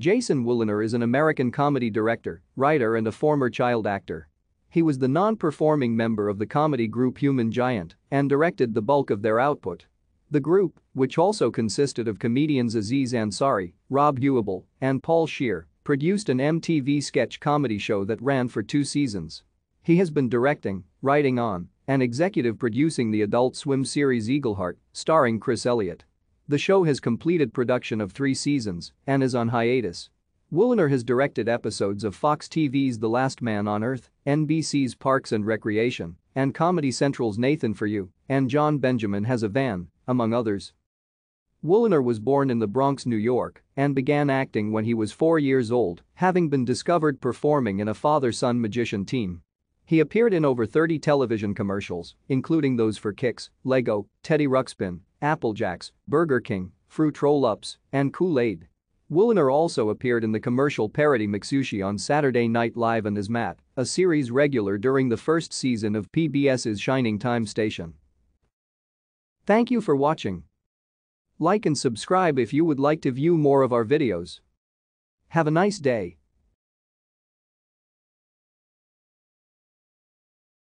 Jason Wooliner is an American comedy director, writer and a former child actor. He was the non-performing member of the comedy group Human Giant and directed the bulk of their output. The group, which also consisted of comedians Aziz Ansari, Rob Hewable, and Paul Shear, produced an MTV sketch comedy show that ran for two seasons. He has been directing, writing on, and executive producing the Adult Swim series Eagleheart, starring Chris Elliott. The show has completed production of three seasons and is on hiatus. Woolner has directed episodes of Fox TV's The Last Man on Earth, NBC's Parks and Recreation, and Comedy Central's Nathan For You, and John Benjamin Has a Van, among others. Woolner was born in the Bronx, New York, and began acting when he was four years old, having been discovered performing in a father-son magician team. He appeared in over 30 television commercials, including those for Kix, Lego, Teddy Ruxpin, Apple Jacks, Burger King, Fruit Roll-Ups, and Kool-Aid. Woolner also appeared in the commercial parody McSushi on Saturday Night Live and as Matt, a series regular during the first season of PBS's Shining Time station. Thank you for watching. Like and subscribe if you would like to view more of our videos. Have a nice day.